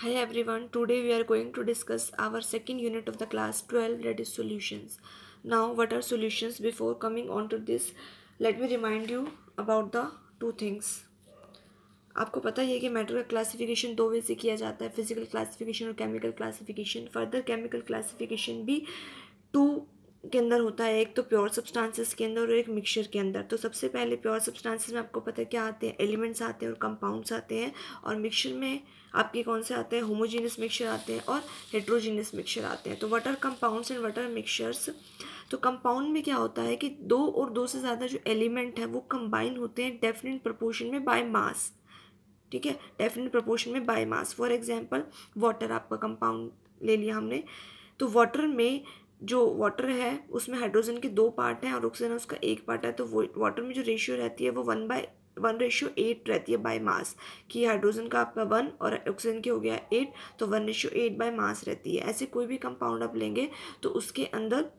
Hi everyone, today we are going to discuss our second unit of the class 12 that is solutions. Now what are solutions? Before coming on to this, let me remind you about the two things. आपको पता ही है कि matter का classification दो वे से किया जाता है फिजिकल क्लासिफिकेशन और chemical classification further chemical classification भी टू के अंदर होता है एक तो प्योर सब्सटेंसेस के अंदर और एक मिक्सचर के अंदर तो सबसे पहले प्योर सब्सटेंसेस में आपको पता है क्या आते हैं एलिमेंट्स आते हैं और कंपाउंड्स आते हैं और मिक्सचर में आपके कौन से आते हैं होमोजीनियस मिक्सचर आते हैं और हेट्रोजीनियस मिक्सचर आते हैं तो water compounds and water mixtures तो कंपाउंड में क्या होता है कि दो और दो से ज़्यादा जो एलिमेंट है वो कंबाइन होते हैं डेफिनेट प्रपोर्शन में बाय मास ठीक है डेफिनेट प्रपोर्शन में by mass for example water आपका कंपाउंड ले लिया हमने तो वाटर में जो वाटर है उसमें हाइड्रोजन के दो पार्ट हैं और ऑक्सीजन उसका एक पार्ट है तो वो वाटर में जो रेशियो रहती है वो one by one ratio eight रहती है बाय मास कि हाइड्रोजन का आपका वन और ऑक्सीजन के हो गया एट तो one ratio eight by mass रहती है ऐसे कोई भी कंपाउंड आप लेंगे तो उसके अंदर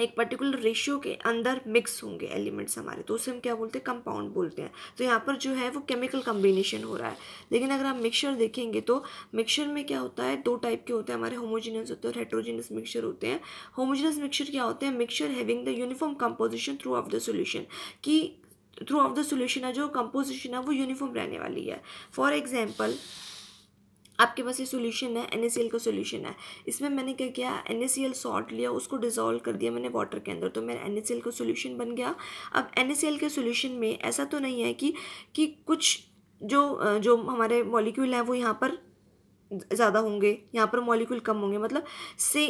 एक पर्टिकुलर रेशियो के अंदर मिक्स होंगे एलिमेंट्स हमारे तो उसे हम क्या बोलते हैं कंपाउंड बोलते हैं तो यहाँ पर जो है वो केमिकल कम्बिनेशन हो रहा है लेकिन अगर आप मिक्सचर देखेंगे तो मिक्सचर में क्या होता है दो टाइप के होते हैं हमारे होमोजीनियस होते हैं और हेट्रोजीनियस मिक्सचर होते हैं होमोजीनियस मिक्सचर क्या होते हैं mixture having the uniform composition through of the solution कि थ्रू ऑफ द सोल्यूशन है जो कंपोजिशन है वो यूनिफॉर्म रहने वाली है फॉर एग्जाम्पल आपके पास ये सॉल्यूशन है एन का सोल्यूशन है इसमें मैंने क्या किया एन ए लिया उसको डिजोल्व कर दिया मैंने वाटर के अंदर तो मेरा एन का सोल्यूशन बन गया अब एन के सोल्यूशन में ऐसा तो नहीं है कि कि कुछ जो जो हमारे मॉलिक्यूल हैं वो यहाँ पर ज़्यादा होंगे यहाँ पर मॉलिक्यूल कम होंगे मतलब से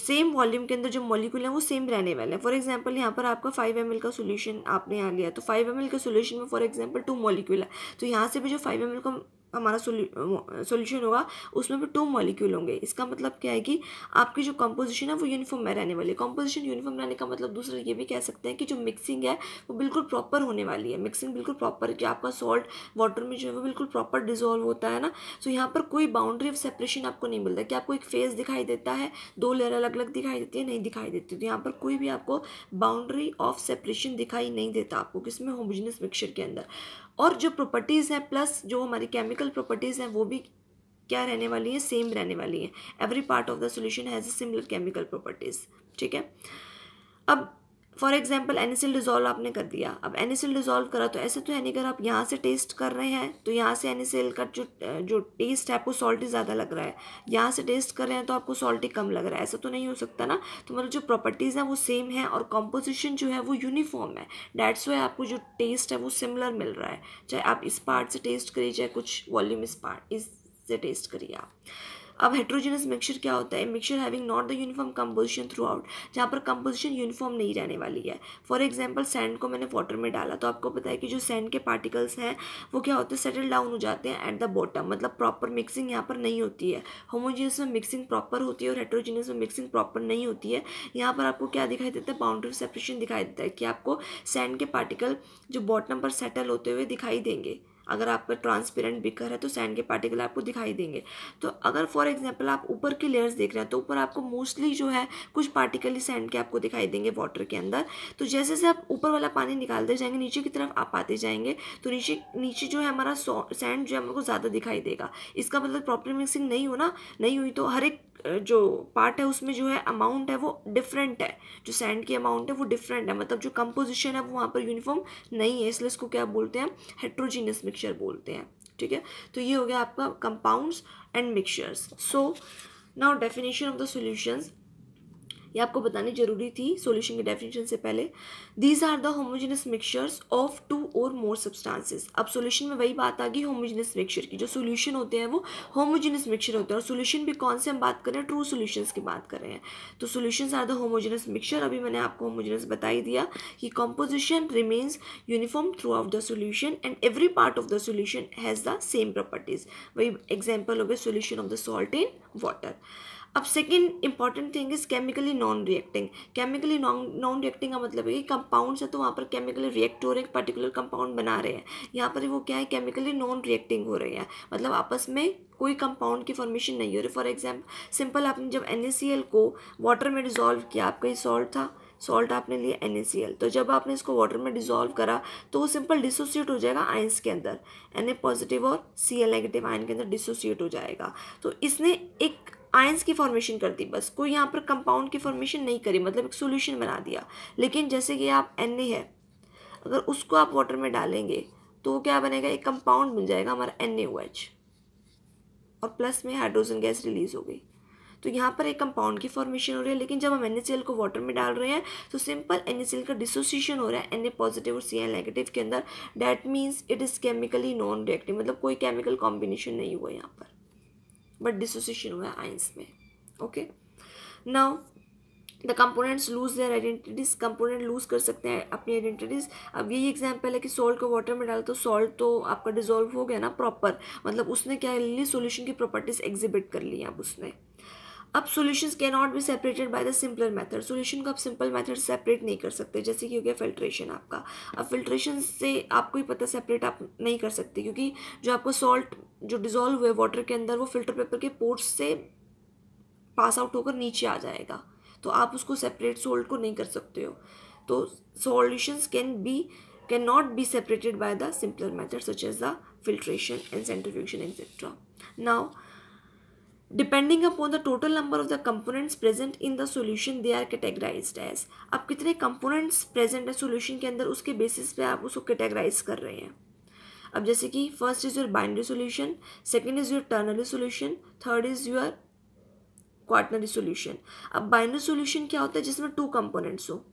सेम वॉल्यूम के अंदर जो मॉलिक्यूल हैं वो सेम रहने वाले हैं फॉर एग्जांपल यहाँ पर आपका फाइव एम का सॉल्यूशन आपने यहाँ लिया तो फाइव एम के सोल्यूशन में फॉर एग्जांपल टू मॉलिक्यूल है तो यहाँ से भी जो फाइव एम का हमारा सोल्यूशन होगा उसमें भी टू मॉलिक्यूल होंगे इसका मतलब क्या है कि आपकी जो कंपोजिशन है वो यूनिफॉर्म में रहने वाली है कंपोजिशन यूनिफॉर्म रहने का मतलब दूसरा ये भी कह सकते हैं कि जो मिक्सिंग है वो बिल्कुल प्रॉपर होने वाली है मिक्सिंग बिल्कुल प्रॉपर कि आपका सॉल्ट वाटर में जो है वो बिल्कुल प्रॉपर डिजोल्व होता है ना सो यहाँ पर कोई बाउंड्री ऑफ सेपरेशन आपको नहीं मिलता कि आपको एक फेस दिखाई देता है दो लेयर अलग अलग दिखाई देती है नहीं दिखाई देती तो यहाँ पर कोई भी आपको बाउंड्री ऑफ सेपरेशन दिखाई नहीं देता आपको किसमें होमोजिनियस मिक्सचर के अंदर और जो प्रॉपर्टीज़ हैं प्लस जो हमारी केमिकल प्रॉपर्टीज़ हैं वो भी क्या रहने वाली हैं सेम रहने वाली हैं every part of the solution has a similar chemical properties ठीक है अब फॉर एग्जाम्पल एनिसिल डिज़ोल्व आपने कर दिया अब एनिसिल डिज़ोल्व करा तो ऐसे तो है नहीं अगर आप यहाँ से टेस्ट कर रहे हैं तो यहाँ से एनिसिल का जो जो टेस्ट है आपको सॉल्टी ज़्यादा लग रहा है यहाँ से टेस्ट कर रहे हैं तो आपको सॉल्टी कम लग रहा है ऐसा तो नहीं हो सकता ना तो मतलब जो प्रॉपर्टीज़ हैं वो सेम है और कॉम्पोजिशन जो है वो यूनिफॉर्म है डैट्स वे आपको जो टेस्ट है वो सिमिलर मिल रहा है चाहे आप इस पार्ट से टेस्ट करिए चाहे कुछ वॉल्यूम इस पार्ट इस से टेस्ट करिए आप अब हेट्रोजेनस मिक्सचर क्या होता है mixture having not the uniform composition throughout जहाँ पर कंपोजिशन यूनिफॉर्म नहीं रहने वाली है फॉर एग्जाम्पल सैंड को मैंने वाटर में डाला तो आपको पता है कि जो सैंड के पार्टिकल्स हैं वो क्या होते हैं सेटल डाउन हो जाते हैं एट द बॉटम मतलब प्रॉपर मिक्सिंग यहाँ पर नहीं होती है होमोजीनस में मिक्सिंग प्रॉपर होती है और हेट्रोजीनस में मिक्सिंग प्रॉपर नहीं होती है यहाँ पर आपको क्या दिखाई देता है बाउंड्री सेपरेशन दिखाई देता है कि आपको सैंड के पार्टिकल जो बॉटम पर सेटल होते हुए दिखाई देंगे अगर आपका ट्रांसपेरेंट बिकर है तो सैंड के पार्टिकल आपको दिखाई देंगे तो अगर फॉर एग्जांपल आप ऊपर के लेयर्स देख रहे हैं तो ऊपर आपको मोस्टली जो है कुछ पार्टिकल ही सैंड के आपको दिखाई देंगे वाटर के अंदर तो जैसे जैसे आप ऊपर वाला पानी निकालते जाएंगे नीचे की तरफ आप आते जाएंगे तो नीचे नीचे जो है हमारा सैंड जो है हमको ज़्यादा दिखाई देगा इसका मतलब प्रॉपर मिक्सिंग नहीं हो ना नहीं हुई तो हर एक जो पार्ट है उसमें जो है अमाउंट है वो डिफरेंट है जो सैंड की अमाउंट है वो डिफरेंट है मतलब जो कंपोजिशन है वो वहाँ पर यूनिफॉर्म नहीं है इसलिए इसको क्या बोलते हैं हेट्रोजीनियस मिक्सचर बोलते हैं ठीक है तो ये हो गया आपका compounds and mixtures so now definition of the solutions ये आपको बतानी जरूरी थी सॉल्यूशन के डेफिनेशन से पहले these are the homogeneous mixtures of two और मोर सब्सटेंसेस अब सॉल्यूशन में वही बात आ गई होमोजेनस मिक्सचर की जो सॉल्यूशन होते हैं वो होमोजेनस मिक्सचर होते हैं और सॉल्यूशन भी कौन से हम बात कर रहे हैं ट्रू सॉल्यूशंस की बात कर रहे हैं तो solutions are the homogeneous mixture अभी मैंने आपको होमोजेनस बता ही दिया कि composition remains uniform through of the solution and every part of the solution has the same properties वही एग्जाम्पल हो गए solution of the salt in water अब second important thing is chemically non reacting chemically non non reacting का मतलब है कि compound से तो वहाँ पर केमिकली रिएक्ट हो रहे हैं पर्टिकुलर कंपाउंड बना रहे हैं यहाँ पर वो क्या है केमिकली नॉन रिएक्टिंग हो रही है मतलब आपस में कोई कंपाउंड की फॉर्मेशन नहीं हो रही फॉर एग्जाम्पल सिंपल आपने जब एन को वाटर में डिजोल्व किया आपका ये सॉल्ट था सॉल्ट आपने लिया एन तो जब आपने इसको वाटर में डिजोल्व करा तो वो सिंपल डिसोसिएट हो जाएगा आइंस के अंदर एन पॉजिटिव और सी एल नेगेटिव आयन के अंदर डिसोसिएट हो जाएगा तो इसने एक आयंस की फॉर्मेशन कर दी बस कोई यहाँ पर कंपाउंड की फॉर्मेशन नहीं करी मतलब एक सोल्यूशन बना दिया लेकिन जैसे कि आप एन है अगर उसको आप वाटर में डालेंगे तो क्या बनेगा एक कंपाउंड बन जाएगा हमारा एन और प्लस में हाइड्रोजन गैस रिलीज हो गई तो यहाँ पर एक कंपाउंड की फॉर्मेशन हो रही है लेकिन जब हम एन को वाटर में डाल रहे हैं तो सिंपल एन का डिसोसिएशन हो रहा है एन पॉजिटिव और सी एन नेगेटिव के अंदर that means it is chemically non reactive मतलब कोई केमिकल कॉम्बिनेशन नहीं हुआ यहाँ पर बट डिसोसिएशन हुआ है आइंस में okay now the components lose their identities component lose कर सकते हैं अपनी आइडेंटिटीज अब यही एग्जांपल है कि सॉल्ट को वाटर में डाला तो सॉल्ट तो आपका डिजोल्व हो गया ना प्रॉपर मतलब उसने क्या ली सोल्यूशन की प्रॉपर्टीज एग्जिबिट कर ली अब उसने अब solution not be separated by the simpler method solution को आप सिंपल मेथड सेपरेट नहीं कर सकते जैसे कि हो गया फिल्ट्रेशन आपका अब फिल्ट्रेशन से आपको ही पता सेपरेट आप नहीं कर सकते क्योंकि जो आपको सॉल्ट जो डिजोल्व हुए वाटर के अंदर वो फिल्टर पेपर के पोर्ट्स से पास आउट होकर नीचे आ जाएगा तो आप उसको सेपरेट सोल्ट को नहीं कर सकते हो तो solutions can be can not be separated by the simpler method such as the filtration and centrifugation etcetera now depending upon the total number of the components present in the solution they are categorize as अब कितने components present है solution के अंदर उसके basis पे आप उसको categorise कर रहे हैं अब जैसे कि first is your binary solution second is your ternary solution third is your quaternary solution अब बाइनरी सोल्यूशन क्या होता है जिसमें टू कंपोनेंट्स हो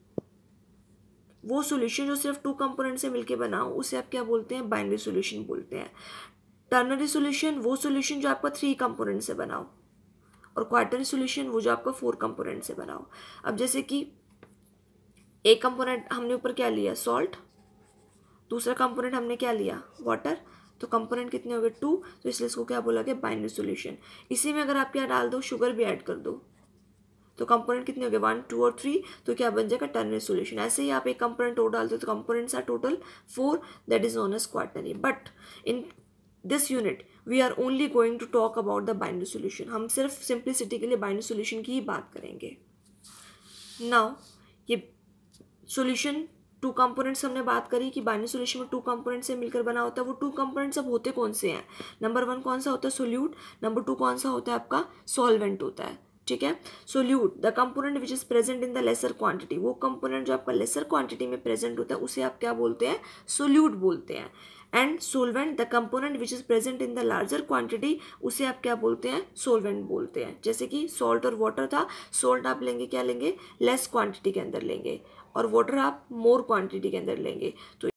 वो सोल्यूशन जो सिर्फ टू कंपोनेंट से मिलके बना हो उसे आप क्या बोलते हैं बाइनरी सोल्यूशन बोलते हैं टर्नरी सोल्यूशन वो सोल्यूशन जो आपका थ्री कंपोनेंट से बनाओ और क्वार्टरी सोल्यूशन वो जो आपका फोर कंपोनेंट से बनाओ अब जैसे कि एक कंपोनेंट हमने ऊपर क्या लिया सॉल्ट दूसरा कंपोनेंट हमने क्या लिया वाटर तो कंपोनेंट कितने हो गए टू तो इसलिए इसको क्या बोला गया बाइनरी सोल्यूशन इसी में अगर आप क्या डाल दो शुगर भी ऐड कर दो तो कंपोनेंट कितने हो गए वन टू और थ्री तो क्या बन जाएगा टर्नरी सोल्यूशन ऐसे ही आप एक कंपोनेंट और डाल दो तो components are total four that is known as quaternary but in this unit we are only going to talk about the binary solution हम सिर्फ सिंप्लिसिटी के लिए बाइंड सोल्यूशन की ही बात करेंगे नाउ ये सोल्यूशन टू कंपोनेंट्स हमने बात करी कि बाइनरी सोल्यूशन में टू कंपोनेंट्स से मिलकर बना होता है वो टू कंपोनेंट्स अब होते कौन से हैं नंबर वन कौन सा होता है सोल्यूट नंबर टू कौन सा होता है आपका सॉल्वेंट होता है ठीक है solute the component which is present in the lesser quantity वो कंपोनेंट जो आपका लेसर क्वांटिटी में प्रेजेंट होता है उसे आप क्या बोलते हैं सोल्यूट बोलते हैं and solvent the component which is present in the larger quantity उसे आप क्या बोलते हैं सोलवेंट बोलते हैं जैसे कि सॉल्ट और वाटर था सॉल्ट आप लेंगे क्या लेंगे लेस क्वांटिटी के अंदर लेंगे और वाटर आप मोर क्वांटिटी के अंदर लेंगे तो